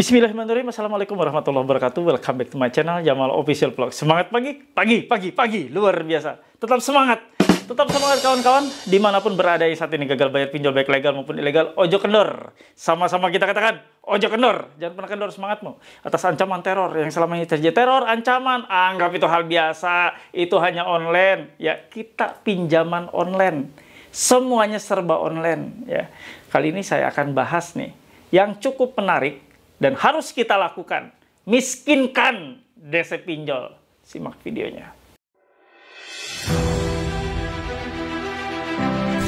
Bismillahirrahmanirrahim. Assalamualaikum warahmatullahi wabarakatuh. Welcome back to my channel Jamal Official Vlog. Semangat pagi, pagi, pagi, pagi. Luar biasa. Tetap semangat. Tetap semangat kawan-kawan. Dimanapun berada yang saat ini gagal bayar pinjol baik legal maupun ilegal, ojo kendor. Sama-sama kita katakan, ojo kendor. Jangan pernah kendor semangatmu. Atas ancaman teror yang selama ini terjadi. Teror, ancaman, anggap itu hal biasa. Itu hanya online. Ya, kita pinjaman online. Semuanya serba online. Ya, Kali ini saya akan bahas nih. Yang cukup menarik dan harus kita lakukan. Miskinkan DC pinjol. Simak videonya.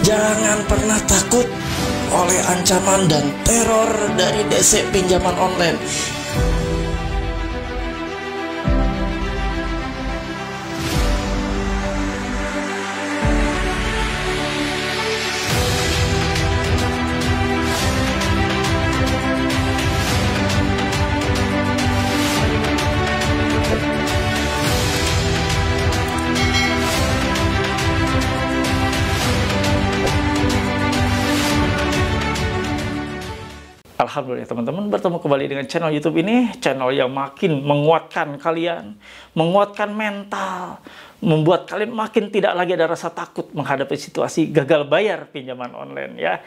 Jangan pernah takut oleh ancaman dan teror dari DC pinjaman online Alhamdulillah ya, teman-teman bertemu kembali dengan channel YouTube ini, channel yang makin menguatkan kalian, menguatkan mental, membuat kalian makin tidak lagi ada rasa takut menghadapi situasi gagal bayar pinjaman online ya.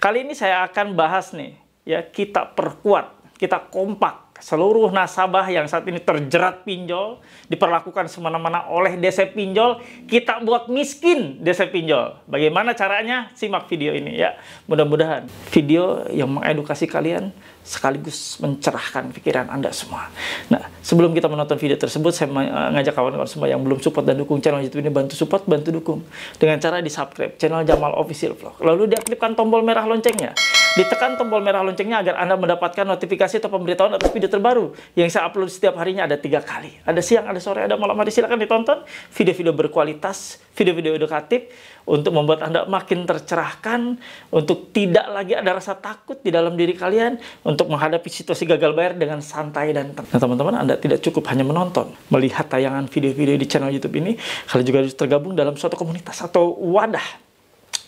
Kali ini saya akan bahas nih ya kita perkuat, kita kompak seluruh nasabah yang saat ini terjerat pinjol, diperlakukan semena-mena oleh DC pinjol, kita buat miskin DC pinjol. Bagaimana caranya? Simak video ini ya. Mudah-mudahan video yang mengedukasi kalian sekaligus mencerahkan pikiran Anda semua. Nah, sebelum kita menonton video tersebut, saya mengajak eh, kawan-kawan semua yang belum support dan dukung channel YouTube ini, bantu support, bantu dukung. Dengan cara di-subscribe channel Jamal Official Vlog. Lalu diaktifkan tombol merah loncengnya Ditekan tombol merah loncengnya agar Anda mendapatkan notifikasi atau pemberitahuan atas video terbaru yang saya upload setiap harinya ada tiga kali. Ada siang, ada sore, ada malam hari. Silahkan ditonton video-video berkualitas, video-video edukatif untuk membuat Anda makin tercerahkan, untuk tidak lagi ada rasa takut di dalam diri kalian, untuk menghadapi situasi gagal bayar dengan santai dan tenang. Nah teman-teman, Anda tidak cukup hanya menonton, melihat tayangan video-video di channel YouTube ini, kalian juga harus tergabung dalam suatu komunitas atau wadah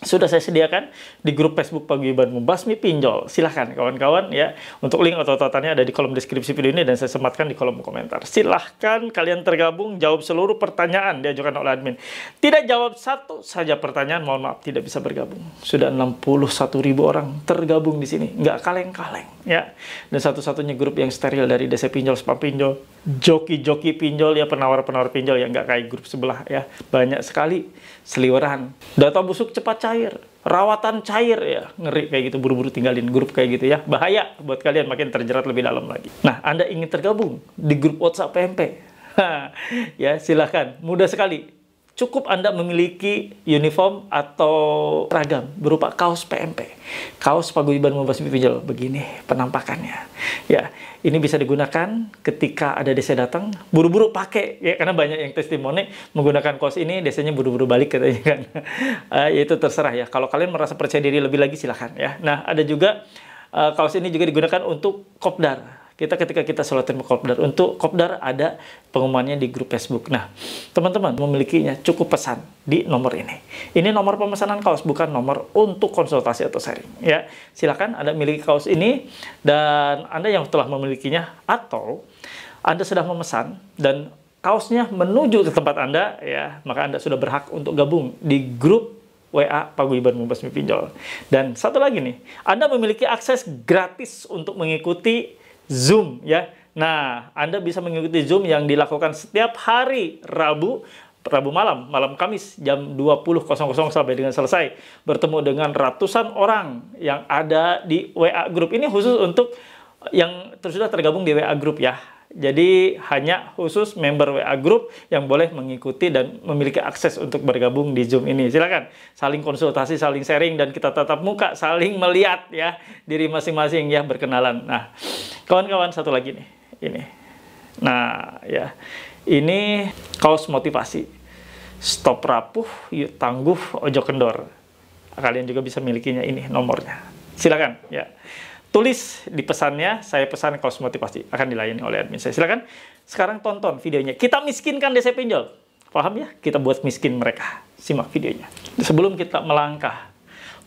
sudah saya sediakan di grup Facebook Paguyuban Membasmi Pinjol. Silahkan kawan-kawan ya. Untuk link atau tautannya ada di kolom deskripsi video ini dan saya sematkan di kolom komentar. Silahkan kalian tergabung jawab seluruh pertanyaan diajukan oleh admin. Tidak jawab satu saja pertanyaan, mohon maaf tidak bisa bergabung. Sudah 61 ribu orang tergabung di sini. Nggak kaleng-kaleng ya. Dan satu-satunya grup yang steril dari desa Pinjol, Spam Pinjol, Joki-Joki Pinjol ya, penawar-penawar pinjol yang nggak kayak grup sebelah ya. Banyak sekali seliweran. Data busuk cepat cair cair, rawatan cair ya. Ngeri kayak gitu buru-buru tinggalin grup kayak gitu ya. Bahaya buat kalian makin terjerat lebih dalam lagi. Nah, Anda ingin tergabung di grup WhatsApp PMP? ya, silahkan. Mudah sekali cukup Anda memiliki uniform atau ragam berupa kaos PMP, kaos paguyuban bebas pinjol begini penampakannya. Ya, ini bisa digunakan ketika ada desa datang, buru-buru pakai ya karena banyak yang testimoni menggunakan kaos ini desanya buru-buru balik katanya kan. uh, itu terserah ya. Kalau kalian merasa percaya diri lebih lagi silahkan ya. Nah, ada juga uh, kaos ini juga digunakan untuk kopdar kita ketika kita sholatin kopdar untuk kopdar ada pengumumannya di grup Facebook. Nah, teman-teman memilikinya cukup pesan di nomor ini. Ini nomor pemesanan kaos bukan nomor untuk konsultasi atau sharing ya. Silakan Anda miliki kaos ini dan Anda yang telah memilikinya atau Anda sudah memesan dan kaosnya menuju ke tempat Anda ya, maka Anda sudah berhak untuk gabung di grup WA Paguyuban Mubasmi Pinjol. Dan satu lagi nih, Anda memiliki akses gratis untuk mengikuti Zoom ya. Nah, Anda bisa mengikuti Zoom yang dilakukan setiap hari Rabu Rabu malam, malam Kamis jam 20.00 sampai dengan selesai bertemu dengan ratusan orang yang ada di WA Group. ini khusus untuk yang sudah tergabung di WA Group ya. Jadi hanya khusus member WA Group yang boleh mengikuti dan memiliki akses untuk bergabung di Zoom ini. Silakan saling konsultasi, saling sharing dan kita tatap muka, saling melihat ya diri masing-masing ya berkenalan. Nah, kawan-kawan satu lagi nih, ini. Nah, ya. Ini kaos motivasi. Stop rapuh, yuk tangguh, ojo kendor. Kalian juga bisa milikinya ini nomornya. Silakan ya tulis di pesannya, saya pesan kaos pasti akan dilayani oleh admin saya. Silakan sekarang tonton videonya. Kita miskinkan desa pinjol. Paham ya? Kita buat miskin mereka. Simak videonya. Sebelum kita melangkah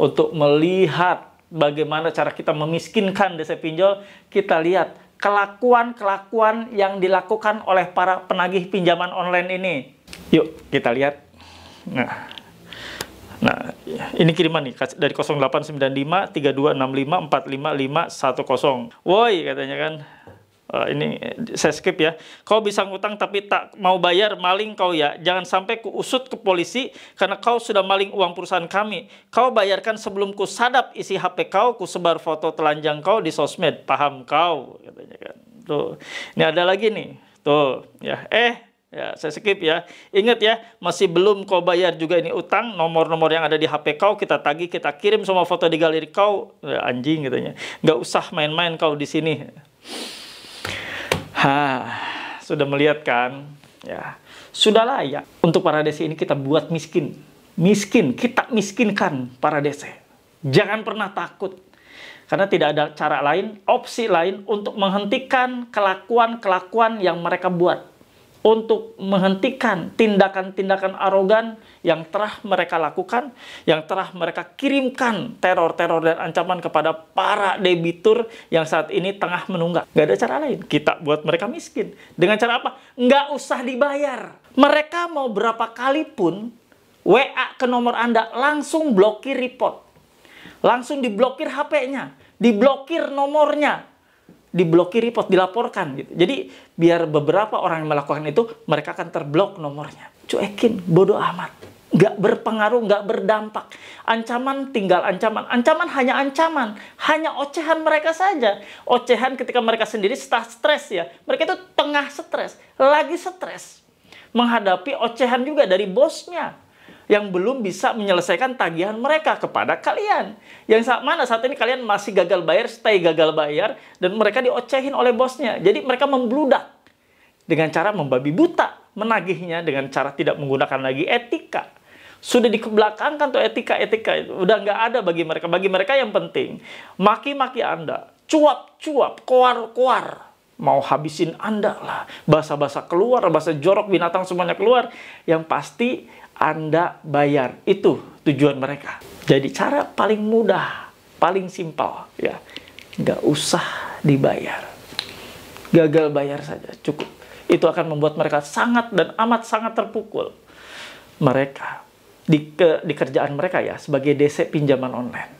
untuk melihat bagaimana cara kita memiskinkan desa pinjol, kita lihat kelakuan-kelakuan yang dilakukan oleh para penagih pinjaman online ini. Yuk, kita lihat. Nah, Nah, ini kiriman nih dari 0895 3265 45510. 10. Woi katanya kan. Uh, ini saya skip ya. Kau bisa ngutang tapi tak mau bayar, maling kau ya. Jangan sampai kuusut ke polisi karena kau sudah maling uang perusahaan kami. Kau bayarkan sebelum ku sadap isi HP kau, ku sebar foto telanjang kau di sosmed. Paham kau katanya kan. Tuh. Ini ada lagi nih. Tuh, ya. Eh, Ya, saya skip ya. Ingat ya, masih belum kau bayar juga ini utang, nomor-nomor yang ada di HP kau kita tagih, kita kirim semua foto di galeri kau, ya, anjing katanya. Nggak usah main-main kau di sini. Ha, sudah melihat kan? Ya, sudah ya Untuk para desi ini kita buat miskin. Miskin, kita miskinkan para desi. Jangan pernah takut. Karena tidak ada cara lain, opsi lain untuk menghentikan kelakuan-kelakuan yang mereka buat untuk menghentikan tindakan-tindakan arogan yang telah mereka lakukan, yang telah mereka kirimkan teror-teror dan ancaman kepada para debitur yang saat ini tengah menunggak. Gak ada cara lain. Kita buat mereka miskin. Dengan cara apa? Nggak usah dibayar. Mereka mau berapa kali pun WA ke nomor Anda langsung blokir report. Langsung diblokir HP-nya, diblokir nomornya, diblokir report, dilaporkan gitu. Jadi biar beberapa orang yang melakukan itu mereka akan terblok nomornya. Cuekin, bodoh amat. Gak berpengaruh, gak berdampak. Ancaman tinggal ancaman. Ancaman hanya ancaman. Hanya ocehan mereka saja. Ocehan ketika mereka sendiri setelah stres ya. Mereka itu tengah stres. Lagi stres. Menghadapi ocehan juga dari bosnya yang belum bisa menyelesaikan tagihan mereka kepada kalian. Yang saat mana saat ini kalian masih gagal bayar, stay gagal bayar, dan mereka diocehin oleh bosnya. Jadi mereka membludak dengan cara membabi buta, menagihnya dengan cara tidak menggunakan lagi etika sudah dikebelakangkan tuh etika-etika Udah nggak ada bagi mereka. Bagi mereka yang penting, maki-maki Anda. Cuap-cuap, koar-koar. Mau habisin Anda lah. Bahasa-bahasa keluar, bahasa jorok, binatang semuanya keluar. Yang pasti anda bayar. Itu tujuan mereka. Jadi cara paling mudah, paling simpel ya. Nggak usah dibayar. Gagal bayar saja cukup. Itu akan membuat mereka sangat dan amat sangat terpukul. Mereka di, ke, di kerjaan mereka ya sebagai DC pinjaman online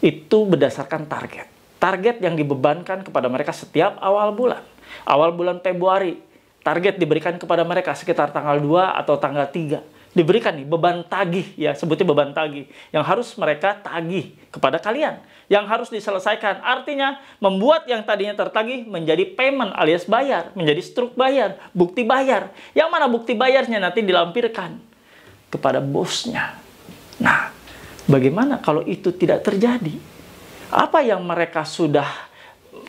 itu berdasarkan target. Target yang dibebankan kepada mereka setiap awal bulan. Awal bulan Februari, target diberikan kepada mereka sekitar tanggal 2 atau tanggal 3 diberikan nih beban tagih ya sebutnya beban tagih yang harus mereka tagih kepada kalian yang harus diselesaikan artinya membuat yang tadinya tertagih menjadi payment alias bayar menjadi struk bayar bukti bayar yang mana bukti bayarnya nanti dilampirkan kepada bosnya nah bagaimana kalau itu tidak terjadi apa yang mereka sudah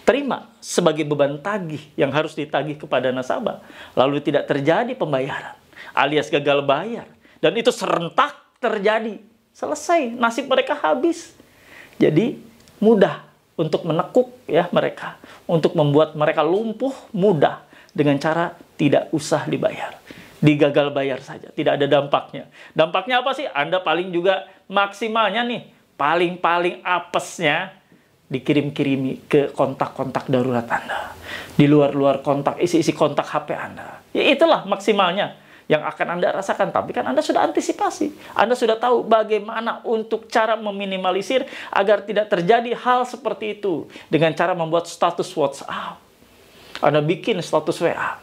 terima sebagai beban tagih yang harus ditagih kepada nasabah lalu tidak terjadi pembayaran alias gagal bayar. Dan itu serentak terjadi. Selesai, nasib mereka habis. Jadi mudah untuk menekuk ya mereka, untuk membuat mereka lumpuh mudah dengan cara tidak usah dibayar. Digagal bayar saja, tidak ada dampaknya. Dampaknya apa sih? Anda paling juga maksimalnya nih, paling-paling apesnya dikirim-kirimi ke kontak-kontak darurat Anda. Di luar-luar kontak, isi-isi kontak HP Anda. Ya itulah maksimalnya yang akan Anda rasakan. Tapi kan Anda sudah antisipasi. Anda sudah tahu bagaimana untuk cara meminimalisir agar tidak terjadi hal seperti itu dengan cara membuat status WhatsApp. Anda bikin status WA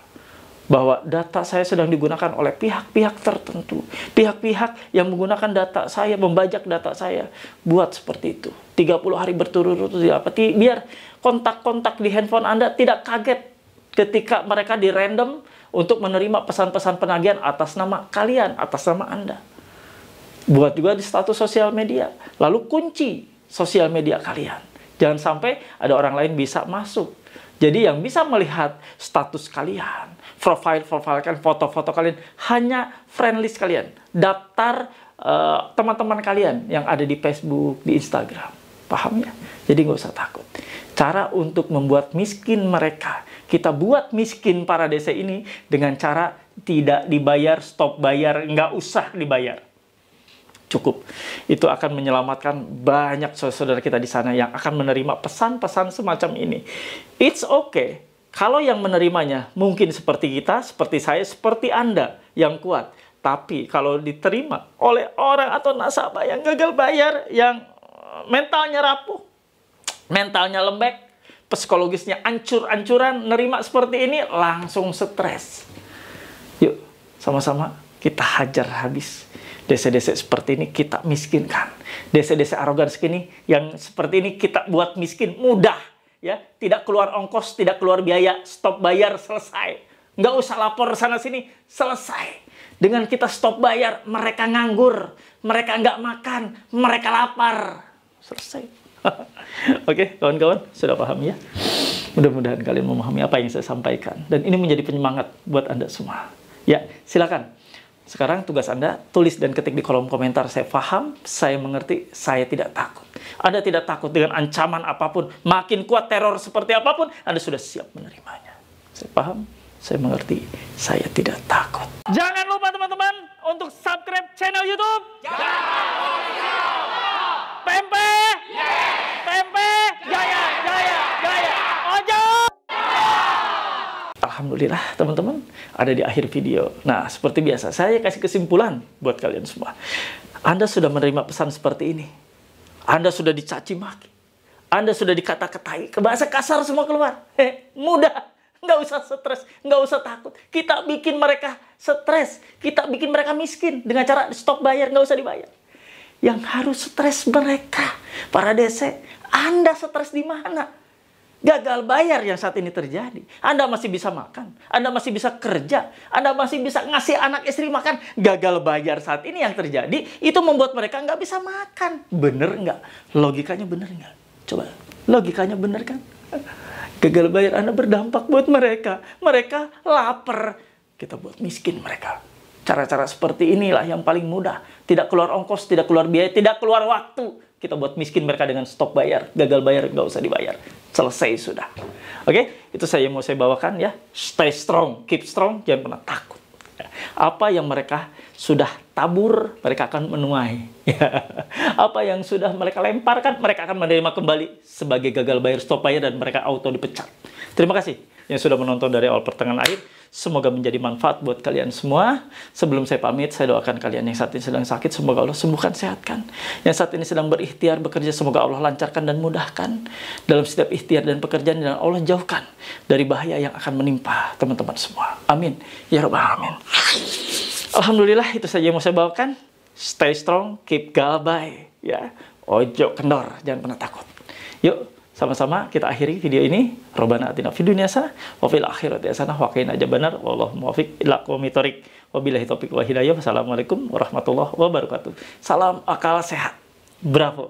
bahwa data saya sedang digunakan oleh pihak-pihak tertentu, pihak-pihak yang menggunakan data saya, membajak data saya, buat seperti itu. 30 hari berturut-turut siapa ya, biar kontak-kontak di handphone Anda tidak kaget ketika mereka di random untuk menerima pesan-pesan penagihan atas nama kalian, atas nama Anda. Buat juga di status sosial media. Lalu kunci sosial media kalian. Jangan sampai ada orang lain bisa masuk. Jadi yang bisa melihat status kalian, profile-profile kalian, foto-foto kalian, hanya friend list kalian. Daftar eh, teman-teman uh, kalian yang ada di Facebook, di Instagram. Paham ya? Jadi nggak usah takut. Cara untuk membuat miskin mereka kita buat miskin para DC ini dengan cara tidak dibayar, stop bayar, nggak usah dibayar. Cukup. Itu akan menyelamatkan banyak saudara-saudara kita di sana yang akan menerima pesan-pesan semacam ini. It's okay kalau yang menerimanya mungkin seperti kita, seperti saya, seperti Anda yang kuat. Tapi kalau diterima oleh orang atau nasabah yang gagal bayar, yang mentalnya rapuh, mentalnya lembek, psikologisnya ancur-ancuran nerima seperti ini langsung stres. Yuk, sama-sama kita hajar habis. Desa-desa seperti ini kita miskinkan. Desa-desa arogan segini yang seperti ini kita buat miskin mudah ya, tidak keluar ongkos, tidak keluar biaya, stop bayar selesai. Nggak usah lapor sana sini, selesai. Dengan kita stop bayar, mereka nganggur, mereka nggak makan, mereka lapar. Selesai. Oke, okay, kawan-kawan sudah paham ya? Mudah-mudahan kalian memahami apa yang saya sampaikan dan ini menjadi penyemangat buat Anda semua. Ya, silakan. Sekarang tugas Anda tulis dan ketik di kolom komentar saya paham, saya mengerti, saya tidak takut. Anda tidak takut dengan ancaman apapun, makin kuat teror seperti apapun, Anda sudah siap menerimanya. Saya paham, saya mengerti, saya tidak takut. Jangan lupa teman-teman untuk subscribe channel YouTube. Jangan lupa. Alhamdulillah teman-teman ada di akhir video. Nah seperti biasa saya kasih kesimpulan buat kalian semua. Anda sudah menerima pesan seperti ini. Anda sudah dicaci maki. Anda sudah dikata-katai. Bahasa kasar semua keluar. Heh, mudah. Nggak usah stres. Nggak usah takut. Kita bikin mereka stres. Kita bikin mereka miskin. Dengan cara stop bayar. Nggak usah dibayar. Yang harus stres mereka. Para DC. Anda stres di mana? Gagal bayar yang saat ini terjadi. Anda masih bisa makan, Anda masih bisa kerja, Anda masih bisa ngasih anak istri makan. Gagal bayar saat ini yang terjadi, itu membuat mereka nggak bisa makan. Bener nggak? Logikanya bener nggak? Coba, logikanya bener kan? Gagal bayar Anda berdampak buat mereka. Mereka lapar. Kita buat miskin mereka. Cara-cara seperti inilah yang paling mudah. Tidak keluar ongkos, tidak keluar biaya, tidak keluar waktu kita buat miskin mereka dengan stop bayar, gagal bayar nggak usah dibayar, selesai sudah. Oke, okay? itu saya mau saya bawakan ya. Stay strong, keep strong, jangan pernah takut. Apa yang mereka sudah tabur, mereka akan menuai. Apa yang sudah mereka lemparkan, mereka akan menerima kembali sebagai gagal bayar stop bayar dan mereka auto dipecat. Terima kasih yang sudah menonton dari awal pertengahan akhir. Semoga menjadi manfaat buat kalian semua. Sebelum saya pamit, saya doakan kalian yang saat ini sedang sakit, semoga Allah sembuhkan, sehatkan. Yang saat ini sedang berikhtiar, bekerja, semoga Allah lancarkan dan mudahkan. Dalam setiap ikhtiar dan pekerjaan, dan Allah jauhkan dari bahaya yang akan menimpa teman-teman semua. Amin. Ya Rabbal Amin. Alhamdulillah, itu saja yang mau saya bawakan. Stay strong, keep galbay. Ya. Ojo kendor, jangan pernah takut. Yuk, sama-sama kita akhiri video ini. robana atina fid dunya hasanah wa fil akhirati hasanah wa qina benar Wallahu muwaffiq ila qomit thoriq. Wabillahi taufiq wa hidayah. Wassalamualaikum warahmatullahi wabarakatuh. Salam akal sehat. Bravo.